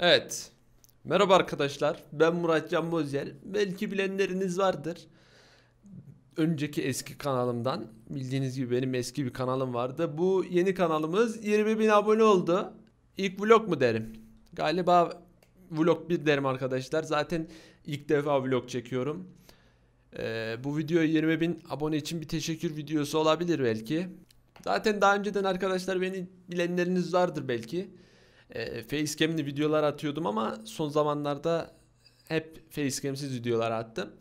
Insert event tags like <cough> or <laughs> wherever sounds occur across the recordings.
Evet. Merhaba arkadaşlar. Ben Murat Can Bozyel. Belki bilenleriniz vardır. Önceki eski kanalımdan bildiğiniz gibi benim eski bir kanalım vardı. Bu yeni kanalımız 20.000 abone oldu. İlk vlog mu derim? Galiba vlog 1 derim arkadaşlar. Zaten ilk defa vlog çekiyorum. Ee, bu video 20.000 abone için bir teşekkür videosu olabilir belki. Zaten daha önceden arkadaşlar beni bilenleriniz vardır belki e, facecam'li videolar atıyordum ama son zamanlarda hep facecam'siz videolar attım.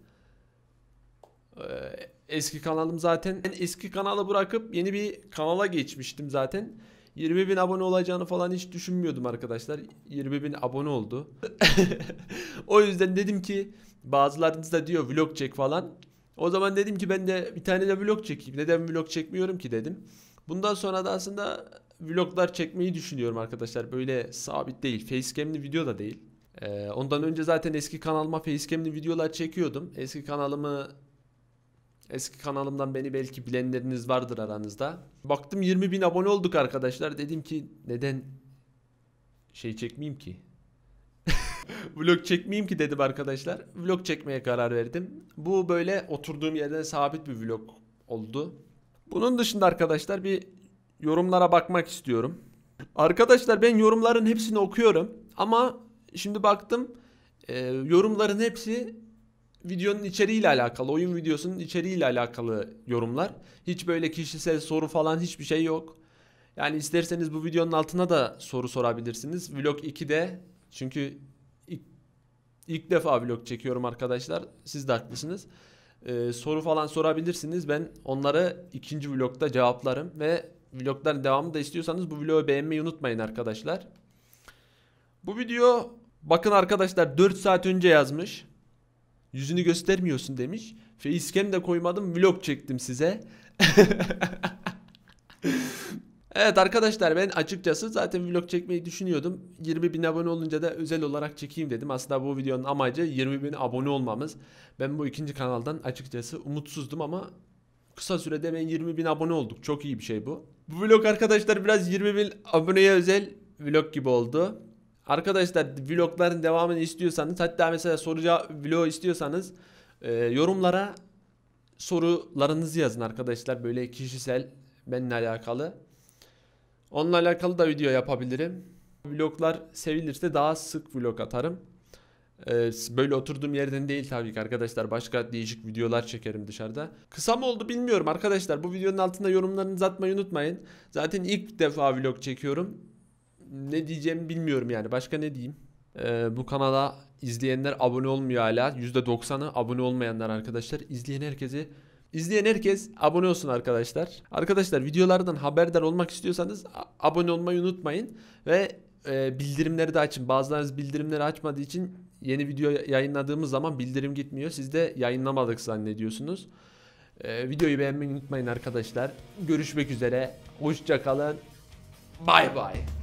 E, eski kanalım zaten ben eski kanalı bırakıp yeni bir kanala geçmiştim zaten. 20 bin abone olacağını falan hiç düşünmüyordum arkadaşlar. 20 bin abone oldu. <laughs> o yüzden dedim ki bazılarınız da diyor vlog çek falan. O zaman dedim ki ben de bir tane de vlog çekeyim. Neden vlog çekmiyorum ki dedim. Bundan sonra da aslında vloglar çekmeyi düşünüyorum arkadaşlar. Böyle sabit değil. Facecam'li video da değil. Ee, ondan önce zaten eski kanalıma facecam'li videolar çekiyordum. Eski kanalımı Eski kanalımdan beni belki bilenleriniz vardır aranızda. Baktım 20 bin abone olduk arkadaşlar. Dedim ki neden şey çekmeyeyim ki? <laughs> Vlog çekmeyeyim ki dedim arkadaşlar. Vlog çekmeye karar verdim. Bu böyle oturduğum yerden sabit bir vlog oldu. Bunun dışında arkadaşlar bir yorumlara bakmak istiyorum. Arkadaşlar ben yorumların hepsini okuyorum ama şimdi baktım e, yorumların hepsi videonun içeriğiyle alakalı, oyun videosunun içeriğiyle alakalı yorumlar. Hiç böyle kişisel soru falan hiçbir şey yok. Yani isterseniz bu videonun altına da soru sorabilirsiniz. Vlog 2'de çünkü ilk, ilk defa vlog çekiyorum arkadaşlar. Siz de haklısınız. Ee, soru falan sorabilirsiniz. Ben onları ikinci vlogda cevaplarım ve Vlogların devamı da istiyorsanız bu vlogu beğenmeyi unutmayın arkadaşlar. Bu video bakın arkadaşlar 4 saat önce yazmış. Yüzünü göstermiyorsun demiş. Facecam de koymadım vlog çektim size. <laughs> evet arkadaşlar ben açıkçası zaten vlog çekmeyi düşünüyordum. 20 bin abone olunca da özel olarak çekeyim dedim. Aslında bu videonun amacı 20 bin abone olmamız. Ben bu ikinci kanaldan açıkçası umutsuzdum ama kısa sürede ben 20 bin abone olduk. Çok iyi bir şey bu. Bu vlog arkadaşlar biraz 20 bin aboneye özel vlog gibi oldu. Arkadaşlar vlogların devamını istiyorsanız hatta mesela soracağı vlog istiyorsanız e, yorumlara sorularınızı yazın arkadaşlar. Böyle kişisel benimle alakalı. Onunla alakalı da video yapabilirim. Vloglar sevilirse daha sık vlog atarım. Ee, böyle oturduğum yerden değil tabii ki arkadaşlar. Başka değişik videolar çekerim dışarıda. Kısa mı oldu bilmiyorum arkadaşlar. Bu videonun altında yorumlarınızı atmayı unutmayın. Zaten ilk defa vlog çekiyorum. Ne diyeceğimi bilmiyorum yani. Başka ne diyeyim? Ee, bu kanala izleyenler abone olmuyor hala. %90'ı abone olmayanlar arkadaşlar. izleyen herkesi izleyen herkes abone olsun arkadaşlar. Arkadaşlar videolardan haberdar olmak istiyorsanız abone olmayı unutmayın. Ve e, bildirimleri de açın. Bazılarınız bildirimleri açmadığı için yeni video yayınladığımız zaman bildirim gitmiyor. Siz de yayınlamadık zannediyorsunuz. Ee, videoyu beğenmeyi unutmayın arkadaşlar. Görüşmek üzere. Hoşça kalın. Bye bye.